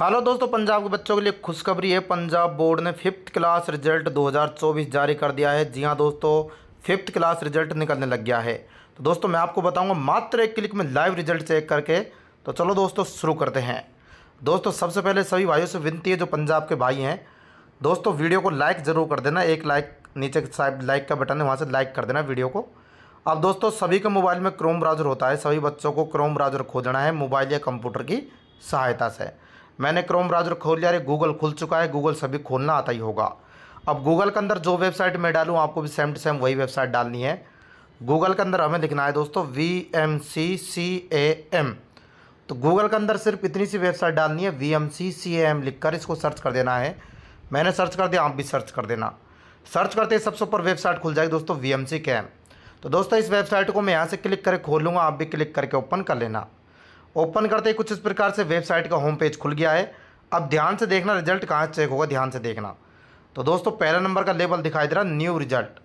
hello दोस्तों पंजाब के बच्चों के लिए खुशखबरी है पंजाब बोर्ड ने फिफ्थ क्लास रिजल्ट 2024 जारी कर दिया है जी हाँ दोस्तों फिफ्थ क्लास रिजल्ट निकलने लग गया है तो दोस्तों मैं आपको बताऊंगा मात्र एक क्लिक में लाइव रिजल्ट चेक करके तो चलो दोस्तों शुरू करते हैं दोस्तों सबसे पहले सभी भाइयों से विनती है जो पंजाब के भाई हैं दोस्तों वीडियो को लाइक ज़रूर कर देना एक लाइक नीचे साइड लाइक का बटन है वहाँ से लाइक कर देना वीडियो को अब दोस्तों सभी के मोबाइल में क्रोम ब्राउज़र होता है सभी बच्चों को क्रोम ब्राउज़र खोजना है मोबाइल या कंप्यूटर की सहायता से मैंने क्रोम ब्राउजर खोल लिया अरे गूगल खुल चुका है गूगल सभी खोलना आता ही होगा अब गूगल के अंदर जो वेबसाइट मैं डालूँ आपको भी सेम टू सेम वही वेबसाइट डालनी है गूगल के अंदर हमें लिखना है दोस्तों V M C C A M तो गूगल के अंदर सिर्फ इतनी सी वेबसाइट डालनी है V M C C A M लिख कर इसको सर्च कर देना है मैंने सर्च कर दिया आप भी सर्च कर देना सर्च करते ही सबसे ऊपर वेबसाइट खुल जाएगी दोस्तों वी एम सी के एम तो दोस्तों इस वेबसाइट को मैं यहाँ से क्लिक करके खोल लूँगा आप भी क्लिक करके ओपन कर लेना ओपन करते ही कुछ इस प्रकार से वेबसाइट का होम पेज खुल गया है अब ध्यान से देखना रिजल्ट कहाँ चेक होगा ध्यान से देखना तो दोस्तों पहला नंबर का लेबल दिखाई दे रहा न्यू रिजल्ट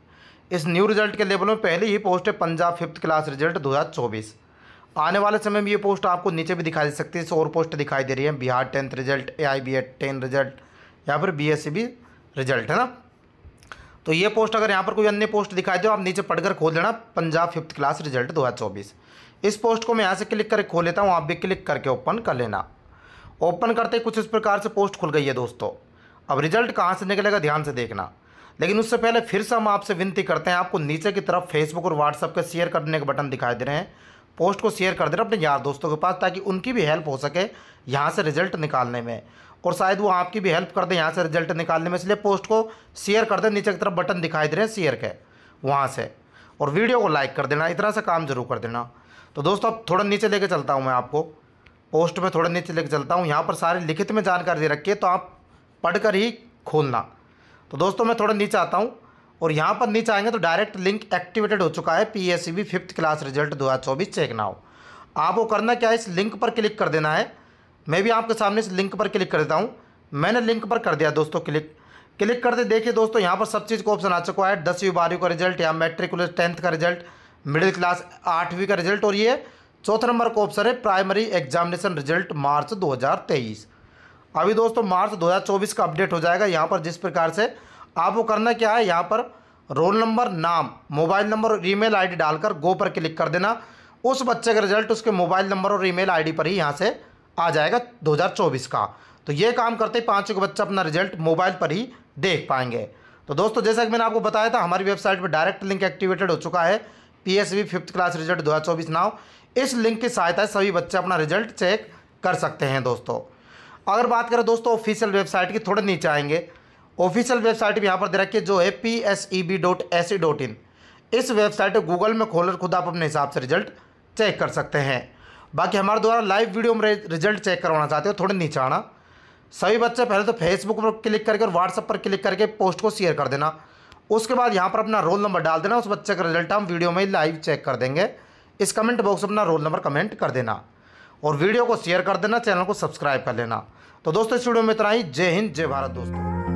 इस न्यू रिजल्ट के लेबल में पहले ही पोस्ट है पंजाब फिफ्थ क्लास रिजल्ट दो आने वाले समय में ये पोस्ट आपको नीचे भी दिखाई दे सकती है और पोस्ट दिखाई दे रही है Bihar tenth result A I B एड टेन रिजल्ट या फिर बी एस सी रिजल्ट है ना तो ये पोस्ट अगर यहाँ पर कोई अन्य पोस्ट दिखाई दे आप नीचे पढ़कर खोल देना पंजाब फिफ्थ क्लास रिजल्ट दो इस पोस्ट को मैं यहाँ से क्लिक करके खोल लेता हूँ आप भी क्लिक करके ओपन कर लेना ओपन करते ही कुछ इस प्रकार से पोस्ट खुल गई है दोस्तों अब रिजल्ट कहाँ से निकलेगा ध्यान से देखना लेकिन उससे पहले फिर से हम आपसे विनती करते हैं आपको नीचे की तरफ फेसबुक और व्हाट्सअप के शेयर करने के बटन दिखाई दे रहे हैं पोस्ट को शेयर कर दे रहे अपने यार दोस्तों के पास ताकि उनकी भी हेल्प हो सके यहाँ से रिजल्ट निकालने में और शायद वो आपकी भी हेल्प कर दें यहाँ से रिजल्ट निकालने में इसलिए पोस्ट को शेयर कर दें नीचे की तरफ बटन दिखाई दे रहे हैं शेयर के वहाँ से और वीडियो को लाइक कर देना इतना सा काम जरूर कर देना तो दोस्तों अब थोड़ा नीचे लेके चलता हूँ मैं आपको पोस्ट में थोड़ा नीचे लेके चलता हूँ यहाँ पर सारी लिखित में जानकारी दे रखी है तो आप पढ़कर ही खोलना तो दोस्तों मैं थोड़ा नीचे आता हूँ और यहाँ पर नीचे आएंगे तो डायरेक्ट लिंक एक्टिवेटेड हो चुका है P S C B fifth class result दो हज़ार चौबीस चेक नाउ आपको करना क्या है इस लिंक पर क्लिक कर देना है मैं भी आपके सामने से लिंक पर क्लिक कर देता हूँ मैंने लिंक पर कर दिया दोस्तों क्लिक क्लिक करते देखिए दोस्तों यहाँ पर सब चीज़ का ऑप्शन आ चुका है दसवीं बारहवीं का रिजल्ट या मेट्रिकुलर टेंथ का रिजल्ट मिडिल क्लास आठवीं का रिजल्ट और ये चौथे नंबर का ऑप्शन है प्राइमरी एग्जामिनेशन रिजल्ट मार्च 2023 अभी दोस्तों मार्च 2024 का अपडेट हो जाएगा यहाँ पर जिस प्रकार से आपको करना क्या है यहाँ पर रोल नंबर नाम मोबाइल नंबर और ई मेल डालकर गो पर क्लिक कर देना उस बच्चे का रिजल्ट उसके मोबाइल नंबर और ई मेल पर ही यहाँ से आ जाएगा 2024 का तो ये काम करते ही पाँचों के बच्चा अपना रिजल्ट मोबाइल पर ही देख पाएंगे तो दोस्तों जैसा कि मैंने आपको बताया था हमारी वेबसाइट पर डायरेक्ट लिंक एक्टिवेटेड हो चुका है P S V fifth class result दो हज़ार चौबीस नाव इस लिंक की सहायता से सभी बच्चे अपना रिजल्ट चेक कर सकते हैं दोस्तों अगर बात करें दोस्तों ऑफिशियल वेबसाइट की थोड़े नीचे आएंगे ऑफिशियल वेबसाइट भी यहाँ पर दे रखिए जो है P S E B dot A C dot in इस वेबसाइट को गूगल में खोलकर खुद आप अपने हिसाब से रिजल्ट चेक कर सकते हैं बाकी हमारे द्वारा लाइव वीडियो में रिजल्ट चेक करवाना चाहते हो थोड़े नीचे आना सभी बच्चे पहले तो फेसबुक पर क्लिक करके और व्हाट्सअप पर क्लिक करके पोस्ट को शेयर कर देना उसके बाद यहाँ पर अपना रोल नंबर डाल देना उस बच्चे का रिजल्ट हम वीडियो में लाइव चेक कर देंगे इस कमेंट बॉक्स में अपना रोल नंबर कमेंट कर देना और वीडियो को शेयर कर देना चैनल को सब्सक्राइब कर लेना तो दोस्तों इस वीडियो में इतना ही जय हिंद जय भारत दोस्तों